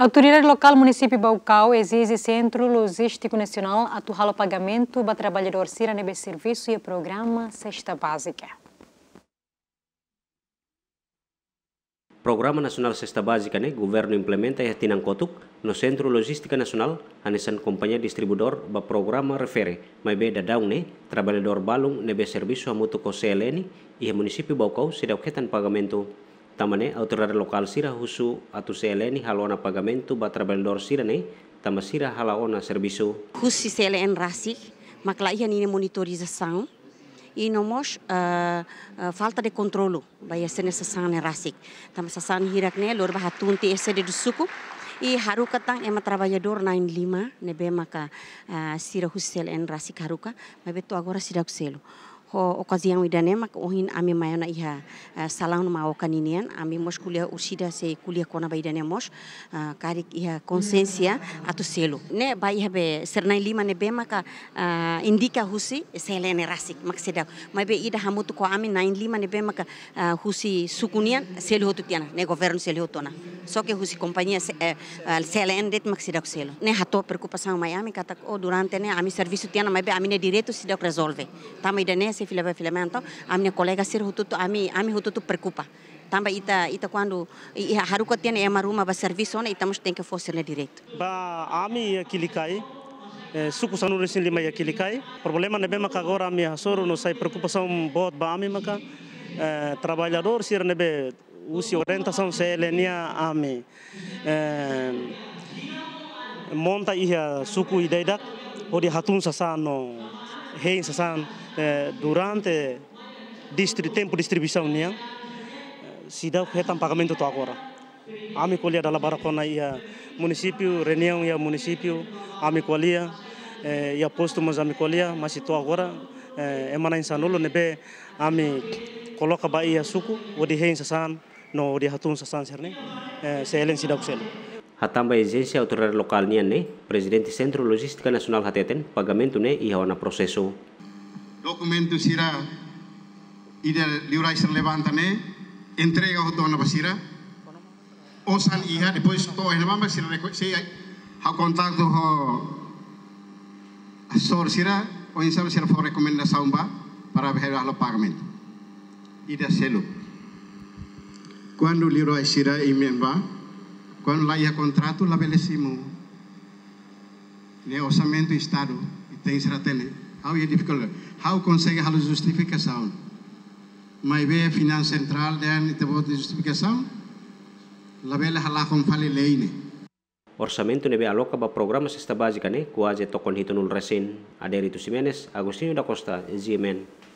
Autoridade local município Baucau exige Centro Logístico Nacional atuar o pagamento para trabalhador Cira Nebe Serviço e o programa Cesta Básica. Programa Nasional Cesta Básica ne governo implementa ya e tinang kotuk no Centro Logística Nacional anesan companhia distribuidor ba programa refere mai be dadaung ne trabalhador balung nebe serviço mutu ko CLN ia município Balcau se ketan pagamento tamane autoridade lokal sira husu atu seleni halona pagamentu ba trabalhador sira ne tama sira halona servisu husi selen rasik makla ia nini monitorização e não mos uh, uh, falta de kontrolu ba baia sene ne rasik tama sasang hirak ne lor bah tunti ese de dusuku i eh, haruka tang ema trabalhador 95 nebe maka uh, sira husi en rasik haruka mabe agora sira kuselo ho o widane mak ohin ami mayona iha eh, salang ma o kaninian ami mos kulia usida se kulia kona baidane mos eh, karik iha konsensia atu selu. ne bai be serna lima ne be maka eh, indika husi selene rasik mak sedak mai be ida hamutu ko ami nain lima ne be maka husi sukunian selu hotu tiana ne govern selu hotona só que os companhias selendet eh, mak sidak selo ne hato preocupação Miami kata oh durante né, a minha serviço tiana mai be ami ne direito sidak resolve tamai tá, dane se filaba filamento a minha colega a hututu a ami hututu preocupa também tá, ita ita quando e haruka tiene é maruma ba serviço né, estamos tem que fosse né direito ba ami aquele cai eh, suco sanu resin lima ya kilikai problema nebe maka agora a minha hasoro não sai preocupação bot ba ami maka eh, trabalhador se sir nebe usi são se lenia ame monta iha suku idaidak odi hatun sasano hein sasan eh, durante distri tempo distribuição nia eh, sidau hetan pagamento to agora ami kolia dala barakona iya munisipiu reunião ia munisipiu ami kolia eh, iya posto mas ami kolia mas to agora eh, emana insanolo nebe ami koloka ba iya suku odi hein sasan no de hatun sasan serne eh, selen sidak selu hatamba exigência Lokal local niane presidente centro logistika Nasional hateten pagamento ne e hawana Proseso. Dokumentu sira ida liurai ser levanta ne entrega na basira osan iha depois to ena mamba sira se ha contacto ho sor sira o insam sira fo recomendação ba para ver a lo pagamento ida selo Quando o Leroy Sira em Memba, quando lá ia contrato, lá belecimo. Né, orçamento do Estado, e tem Israel. How é difícil? How consegue a justificação? Mas vê a Finança Central, daí te a justificação, lá bela lá com fale lei, né? neve nebe para ba programa sista básica ne né? kuaze tokon hitunul resin Aderito Simenes, Agostinho da Costa, Ziemen.